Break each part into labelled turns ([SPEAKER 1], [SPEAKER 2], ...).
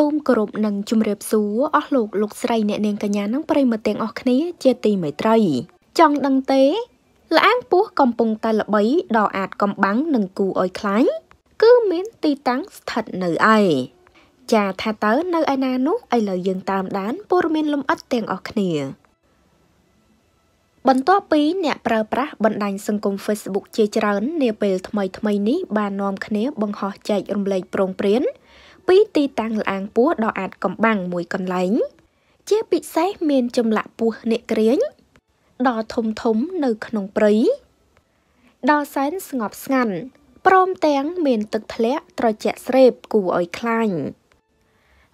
[SPEAKER 1] សូមគោរពនិងជម្រាបសួរអស់លោកលោកស្រី អ្នកនាងកញ្ញានិងប្រិយមិត្តទាំងអស់គ្នាជាទីមេត្រី ចង់ដឹងទេល្អាងពស់កំពុងតែល្បីដ៏អាចកំបាំងនិងគូអោយខ្លាញ់គឺមានទីតាំងស្ថិតនៅឯចាថាតើនៅឯណានោះឥឡូវយើងតាមដានព័ត៌មានលម្អិតទាំងអស់គ្នាបន្ទាប់ពីអ្នកប្រើប្រាស់បណ្ដាញសង្គម Facebook ជាច្រើននាពេលថ្មីៗនេះបាននាំគ្នា បង្ហោះចែករំលែកប្រងព្រានពីទីតាំងលាងពោះដ៏អាចកំបាំងមួយកន្លែងជាពិសេសមានចម្លាក់ពោះនាគក្រៀងដ៏ធំធំនៅក្នុងព្រៃដ៏សែនស្ងប់ស្ងាត់ព្រមទាំងមានទឹកធ្លាក់ត្រជាក់ស្រេបគួរឲ្យខ្លាញ់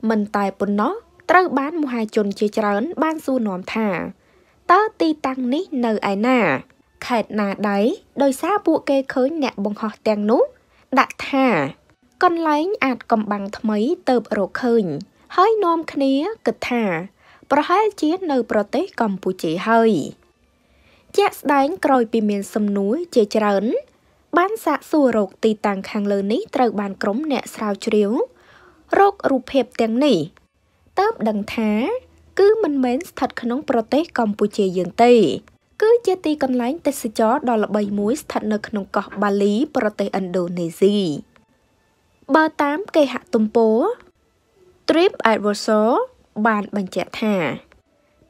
[SPEAKER 1] មិនតែប៉ុណ្ណោះត្រូវបានមហាជនជាច្រើន បានសួរនាំថាតើទីតាំងនេះនៅឯណាខេត្តណាដែរដោយសារពួកគេឃើញអ្នកបង្ហោះទាំងនោះដាក់ថាកន្លែងអាចកំបាំងថ្មីទៅរកឃើញហើយនាំគ្នាគិតថា ប្រហែលជានៅប្រទេសកម្ពុជាហើយជាក់ស្ដែងក្រោយពីមានសំណួរជាច្រើនបានសាកសួររោគទី តាំងខាងលើនេះត្រូវបានក្រុមអ្នកស្រាវជ្រាវរោគរូបភាពទាំងនេះតើបដឹងថា គឺមិនមែនស្ថិតក្នុង ប្រទេសកម្ពុជាយើងទេ គឺ ជាទីកន្លែង ទេសចរដ៏ល្បីមួយស្ថិតនៅក្នុងកោះបាលីប្រទេសឥណ្ឌូនេស៊ីបើតាមគេហទំព័រ Trip Advisor បានបញ្ជាក់ថា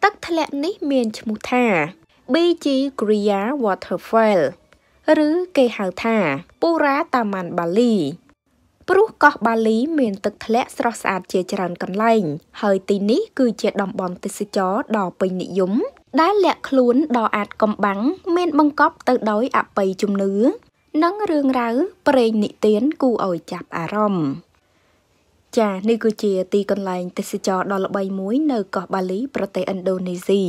[SPEAKER 1] ទឹកធ្លាក់នេះមានឈ្មោះថា BG Kriya Waterfall ឬគេហៅថា Pura Taman Bali ព្រោះកោះបាលីមាន ទឹកធ្លាក់ស្រស់ស្អាតជាច្រើនកន្លែងហើយទីនេះ គឺជាតំបន់ទេសចរដ៏ពេញនិយមដែលលាក់ខ្លួនដ៏អាចកំបាំងមានបង្កប់ទៅដោយអបិយជំនឿនិងរឿងរ៉ាវព្រេងនិទានគួរឲ្យចាប់អារម្មណ៍ចានេះគឺជាទីកន្លែងទេសចរដ៏ល្បីមួយនៅ កោះបាលីប្រទេសឥណ្ឌូនេស៊ី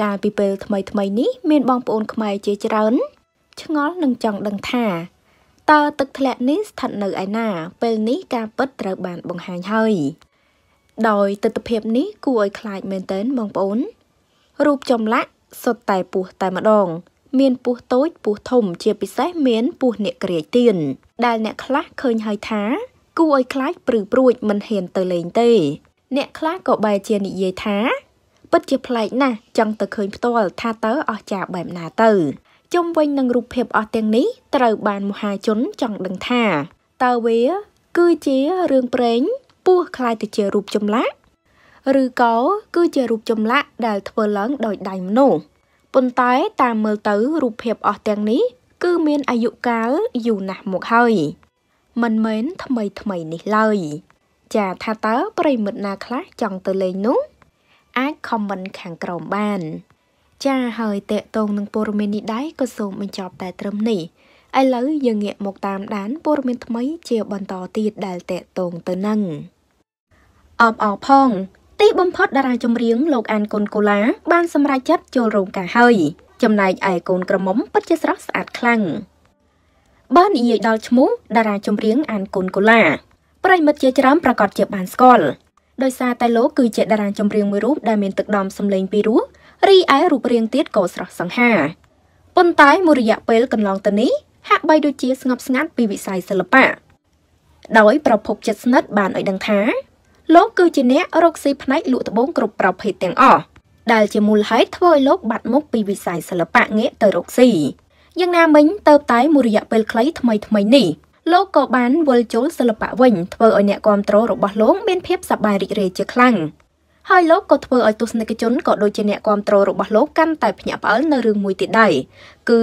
[SPEAKER 1] កាលពីពេលថ្មីថ្មីនេះមានបងប្អូន ខ្មែរជាច្រើនឆ្ងល់នឹងចង់ដឹងថាតើទឹកធ្លាក់នេះស្ថិតនៅឯណា ពេលនេះការពិតត្រូវបានបង្ហាញហើយដោយទស្សនភាពនេះគួរឲ្យខ្លាចមែនទែនបងប្អូន រូបចម្លាក់សុទ្ធតែពោះតែម្ដងមានពស់តូចពស់ធំជាពិសេសមានពស់នាគរាយទៀនដែលអ្នកខ្លះឃើញហើយថាគួរឲ្យខ្លាចព្រឺព្រួចមិនហ៊ានទៅលេងទេ អ្នកខ្លះក៏បែរជានិយាយថាពិតជាប្លែក ណាស់ចង់ទៅឃើញផ្ទាល់ថាតើអស្ចារ្យបែបណាទៅជុំវិញនឹងរូបភាពអស់ទាំងនេះត្រូវបានមហាជនចង់ដឹងថាតើវា គឺជារឿងព្រេងពស់ខ្លាយទៅជារូបចម្លាក់ឬក៏គឺជារូបចម្លាក់ដែលធ្វើឡើង ដោយដៃមនុស្សប៉ុន្តែតាមមើលទៅរូបភាពអស់ទាំងនេះគឺមានអាយុកាលយូរណាស់មកហើយមិនមែនថ្មីថ្មីនេះឡើយ ចាថាតើប្រិមិត្តណាខ្លះចង់ទៅលេងនោះអាច comment ខាងក្រោមបាន ចាហើយតេតងនឹងព័ត៌មាននេះដែរក៏សូមបញ្ចប់តែត្រឹមនេះឥឡូវយើងងាកមកតាមដានព័ត៌មានថ្មីជាបន្តទៀតដែលតេតងទៅនឹងអបអរផងទីបំផុតតារាចម្រៀងលោកអានកុនកូឡាបាន សម្រេចចិត្តចូលរោងការហើយ ចំណែកឯកូនក្រមុំពិតជាស្រស់ស្អាតខ្លាំងបាននិយាយដល់ឈ្មោះតារាចម្រៀងអានកុនកូឡាប្រិមិត្តជាច្រើនប្រកាសជាបានស្គាល់ដោយសារតែលោកគឺជាតារាចម្រៀងមួយរូបដែលមានទឹកដមសម្លេងពីររសរីឯរូបរាងទៀតក៏ស្រស់សង្ហាប៉ុន្តែមួយរយៈពេលកន្លងទៅនេះហាក់បីដូចជាស្ងប់ស្ងាត់ពីវិស័យសិល្បៈដោយ ប្រភពចិត្តស្និទ្ធបានឲ្យដឹងថាលោកគឺជាអ្នករកស៊ីផ្នែកលក់ត្បូងគ្រប់ប្រភេទទាំងអស់ដែលជាមូលហេតុធ្វើឲ្យលោកបាត់មុខពីវិស័យសិល្បៈងាកទៅរកស៊ីយ៉ាងណាមិញទៅតែមួយរយៈពេលខ្លីថ្មីថ្មីនេះលោកក៏បានវិលជុលសិល្បៈវិញធ្វើឲ្យអ្នកគ្រប់គ្រងរបស់លោកមានភាពសប្បាយរីករាយជាខ្លាំងហើយលោកក៏ធ្វើឲ្យទស្សនិកជនក៏ដូចជាអ្នកគ្រប់គ្រងរបស់លោកកាន់តែភ្ញាក់ផ្អើលនៅរឿងមួយទៀតដែរគឺ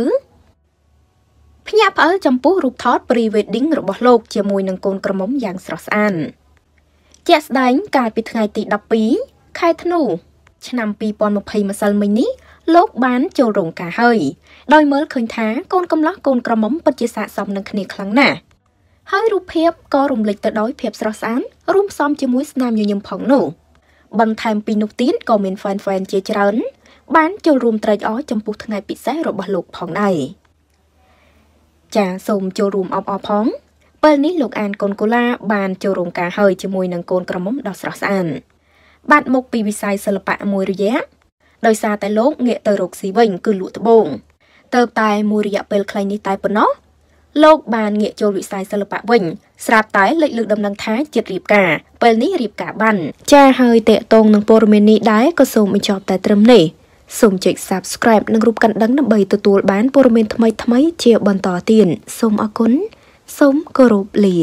[SPEAKER 1] ភ្ញាក់ផ្អើលចំពោះរូបថត pre-wedding របស់លោកជាមួយនឹងកូនក្រមុំយ៉ាងស្រស់ស្អាតជាក់ស្ដែង កាលពីថ្ងៃទី12ខែធ្នូឆ្នាំ2020ម្សិលមិញនេះលោក បាន ចូលរោងការហើយ ដោយមើលឃើញថាកូនកំលោះកូនក្រមុំពិតជាស័ក្តិសមនឹងគ្នាខ្លាំងណាស់ហើយរូបភាពក៏រំលេចទៅដោយ ភាពស្រស់ស្អាតរួមផ្សំជាមួយស្នាមញញឹមផងនោះ បន្ថែមពីនោះទៀតក៏មាន fan fan ជាច្រើនបាន ចូលរួមត្រេកអរចំពោះថ្ងៃ ពិសេសរបស់លោកផងដែរចាសូមចូលរួមអបអរផងពេលនេះលោកអានកុនកូឡាបានចូលរោងការហើយជាមួយនឹងកូនក្រមុំដ៏ស្រស់ស្អាតបាត់មុខពីវិស័យសិល្បៈមួយរយៈដោយសារតែលោកងាកទៅរកស៊ីវិញ គឺលក់ត្បូងទៅតែមួយរយៈពេលខ្លីនេះតែប៉ុណ្ណោះលោកបានងាកចូលវិស័យសិល្បៈវិញ ស្រាប់តែលេចលើកដំណឹងថាចិត្តរៀបការពេលនេះរៀបការបាន ចាហើយតេតងនឹងព័ត៌មាននេះដែរក៏សូមបញ្ចប់តែត្រឹមនេះសូមចុច Subscribe និងរូបកណ្ដឹងដើម្បីទទួលបានព័ត៌មានថ្មីៗជាបន្តទៀតសូមអរគុណសូមគោរពលា